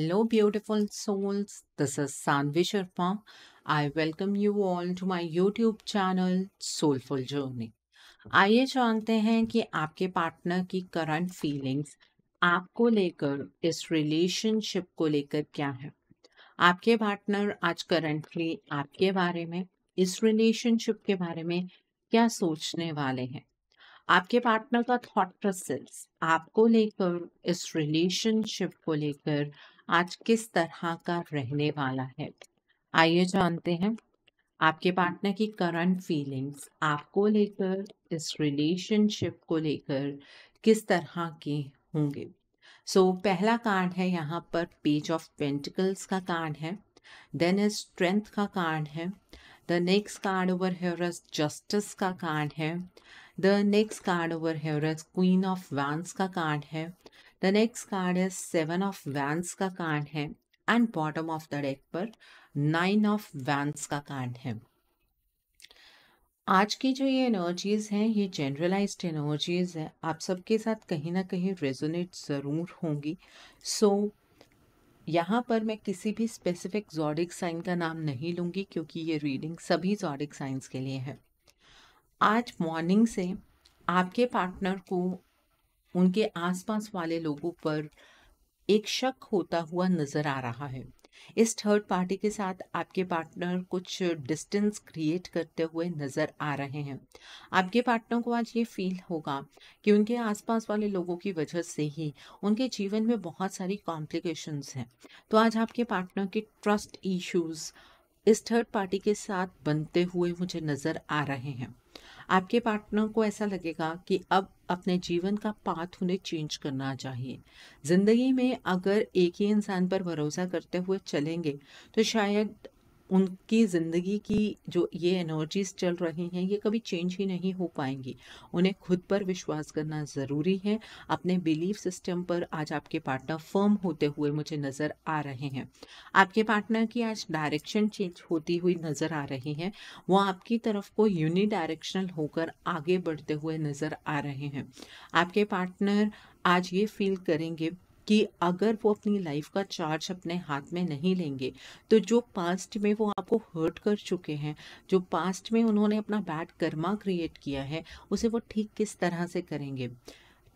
hello beautiful souls this is Saanvi Sharma I welcome you all to my YouTube channel soulful journey आइए जानते हैं कि आपके पार्टनर की करंट फीलिंग्स आपको लेकर इस रिलेशनशिप को लेकर क्या है आपके पार्टनर आज करंटली आपके बारे में इस रिलेशनशिप के बारे में क्या सोचने वाले हैं आपके पार्टनर का थॉट प्रोसेस आपको लेकर इस रिलेशनशिप को लेकर आज किस तरह का रहने वाला है आइए जानते हैं आपके पार्टनर की करंट फीलिंग्स आपको लेकर इस रिलेशनशिप को लेकर किस तरह के होंगे सो so, पहला कार्ड है यहाँ पर पेज ऑफ पेंटिकल्स का कार्ड है देन इज स्ट्रेंथ का कार्ड है the next card over here justice का कार्ड है the next card over here queen of wands का कार्ड है the next card is seven of wands का card है and bottom of the deck पर nine of wands का card है आज की जो ये एनर्जीज हैं ये जनरलाइज्ड एनर्जीज है आप सबके साथ कहीं ना कहीं रेजोनेट ज़रूर होंगी सो so, यहाँ पर मैं किसी भी स्पेसिफिक जॉडिक साइन का नाम नहीं लूँगी क्योंकि ये रीडिंग सभी जॉडिक साइंस के लिए है आज मॉर्निंग से आपके पार्टनर को उनके आसपास वाले लोगों पर एक शक होता हुआ नज़र आ रहा है इस थर्ड पार्टी के साथ आपके पार्टनर कुछ डिस्टेंस क्रिएट करते हुए नज़र आ रहे हैं आपके पार्टनर को आज ये फील होगा कि उनके आसपास वाले लोगों की वजह से ही उनके जीवन में बहुत सारी कॉम्प्लिकेशंस हैं तो आज आपके पार्टनर के ट्रस्ट इश्यूज़ इस थर्ड पार्टी के साथ बनते हुए मुझे नज़र आ रहे हैं आपके पार्टनर को ऐसा लगेगा कि अब अपने जीवन का पाथ उन्हें चेंज करना चाहिए ज़िंदगी में अगर एक ही इंसान पर भरोसा करते हुए चलेंगे तो शायद उनकी ज़िंदगी की जो ये एनर्जीज चल रही हैं ये कभी चेंज ही नहीं हो पाएंगी उन्हें खुद पर विश्वास करना ज़रूरी है अपने बिलीफ सिस्टम पर आज आपके पार्टनर फर्म होते हुए मुझे नज़र आ रहे हैं आपके पार्टनर की आज डायरेक्शन चेंज होती हुई नज़र आ रही है वो आपकी तरफ को यूनि डायरेक्शनल होकर आगे बढ़ते हुए नज़र आ रहे हैं आपके पार्टनर आज ये फील करेंगे कि अगर वो अपनी लाइफ का चार्ज अपने हाथ में नहीं लेंगे तो जो पास्ट में वो आपको हर्ट कर चुके हैं जो पास्ट में उन्होंने अपना बैड कर्मा क्रिएट किया है उसे वो ठीक किस तरह से करेंगे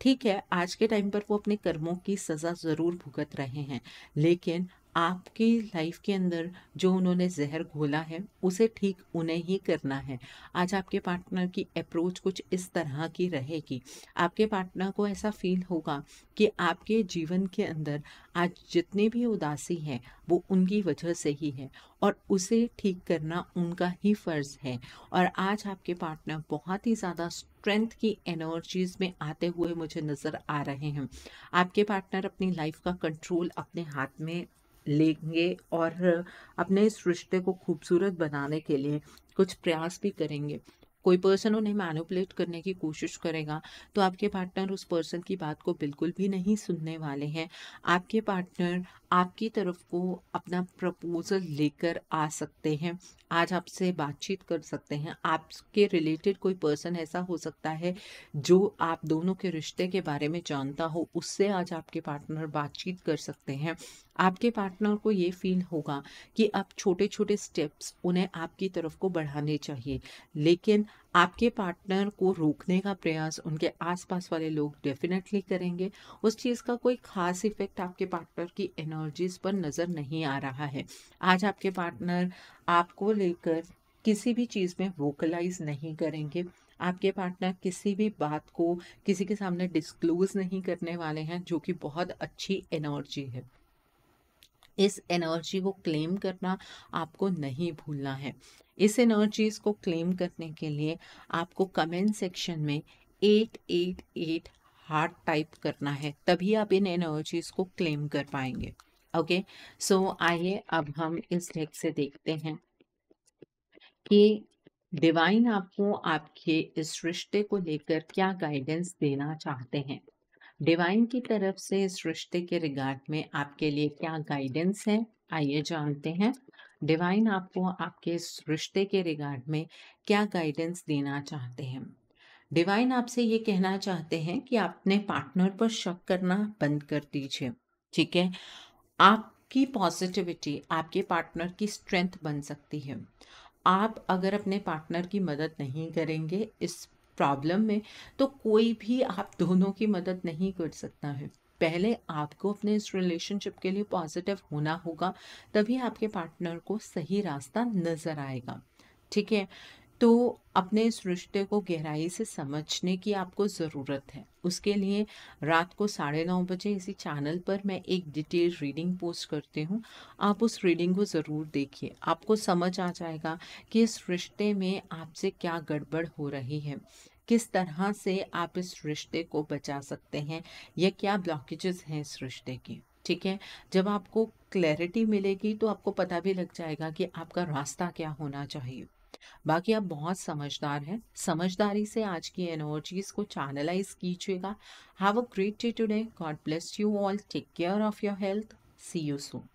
ठीक है आज के टाइम पर वो अपने कर्मों की सज़ा ज़रूर भुगत रहे हैं लेकिन आपकी लाइफ के अंदर जो उन्होंने जहर घोला है उसे ठीक उन्हें ही करना है आज आपके पार्टनर की अप्रोच कुछ इस तरह की रहेगी आपके पार्टनर को ऐसा फील होगा कि आपके जीवन के अंदर आज जितनी भी उदासी है वो उनकी वजह से ही है और उसे ठीक करना उनका ही फ़र्ज़ है और आज आपके पार्टनर बहुत ही ज़्यादा स्ट्रेंथ की एनर्जीज में आते हुए मुझे नज़र आ रहे हैं आपके पार्टनर अपनी लाइफ का कंट्रोल अपने हाथ में लेंगे और अपने इस रिश्ते को खूबसूरत बनाने के लिए कुछ प्रयास भी करेंगे कोई पर्सन उन्हें मैनिपुलेट करने की कोशिश करेगा तो आपके पार्टनर उस पर्सन की बात को बिल्कुल भी नहीं सुनने वाले हैं आपके पार्टनर आपकी तरफ को अपना प्रपोज़ल लेकर आ सकते हैं आज आपसे बातचीत कर सकते हैं आपके रिलेटेड कोई पर्सन ऐसा हो सकता है जो आप दोनों के रिश्ते के बारे में जानता हो उससे आज आपके पार्टनर बातचीत कर सकते हैं आपके पार्टनर को ये फील होगा कि आप छोटे छोटे स्टेप्स उन्हें आपकी तरफ को बढ़ाने चाहिए लेकिन आपके पार्टनर को रोकने का प्रयास उनके आसपास वाले लोग डेफिनेटली करेंगे उस चीज़ का कोई खास इफेक्ट आपके पार्टनर की एनर्जीज पर नज़र नहीं आ रहा है आज आपके पार्टनर आपको लेकर किसी भी चीज़ में वोकलाइज नहीं करेंगे आपके पार्टनर किसी भी बात को किसी के सामने डिस्क्लोज नहीं करने वाले हैं जो कि बहुत अच्छी एनर्जी है इस एनर्जी को क्लेम करना आपको नहीं भूलना है इस एनर्जीज को क्लेम करने के लिए आपको कमेंट सेक्शन में eight eight eight heart type करना है तभी आप इन एनर्जीज को क्लेम कर पाएंगे ओके सो आइए अब हम इस डेक से देखते हैं कि डिवाइन आपको आपके इस रिश्ते को लेकर क्या गाइडेंस देना चाहते हैं डिवाइन की तरफ से इस रिश्ते के रिगार्ड में आपके लिए क्या गाइडेंस है आइए जानते हैं डिवाइन आपको आपके इस रिश्ते के रिगार्ड में क्या गाइडेंस देना चाहते हैं डिवाइन आपसे ये कहना चाहते हैं कि आप अपने पार्टनर पर शक करना बंद कर दीजिए ठीक है आपकी पॉजिटिविटी आपके पार्टनर की स्ट्रेंथ बन सकती है आप अगर अपने पार्टनर की मदद नहीं करेंगे इस प्रॉब्लम में तो कोई भी आप दोनों की मदद नहीं कर सकता है पहले आपको अपने इस रिलेशनशिप के लिए पॉजिटिव होना होगा तभी आपके पार्टनर को सही रास्ता नज़र आएगा ठीक है तो अपने इस रिश्ते को गहराई से समझने की आपको ज़रूरत है उसके लिए रात को साढ़े नौ बजे इसी चैनल पर मैं एक डिटेल रीडिंग पोस्ट करती हूँ आप उस रीडिंग को ज़रूर देखिए आपको समझ आ जाएगा कि इस रिश्ते में आपसे क्या गड़बड़ हो रही है किस तरह से आप इस रिश्ते को बचा सकते हैं या क्या ब्लॉकेजेस हैं इस रिश्ते के ठीक है जब आपको क्लैरिटी मिलेगी तो आपको पता भी लग जाएगा कि आपका रास्ता क्या होना चाहिए बाकी आप बहुत समझदार हैं समझदारी से आज की एनर्जीज को चैनलाइज कीजिएगा have a great day today God bless you all take care of your health see you soon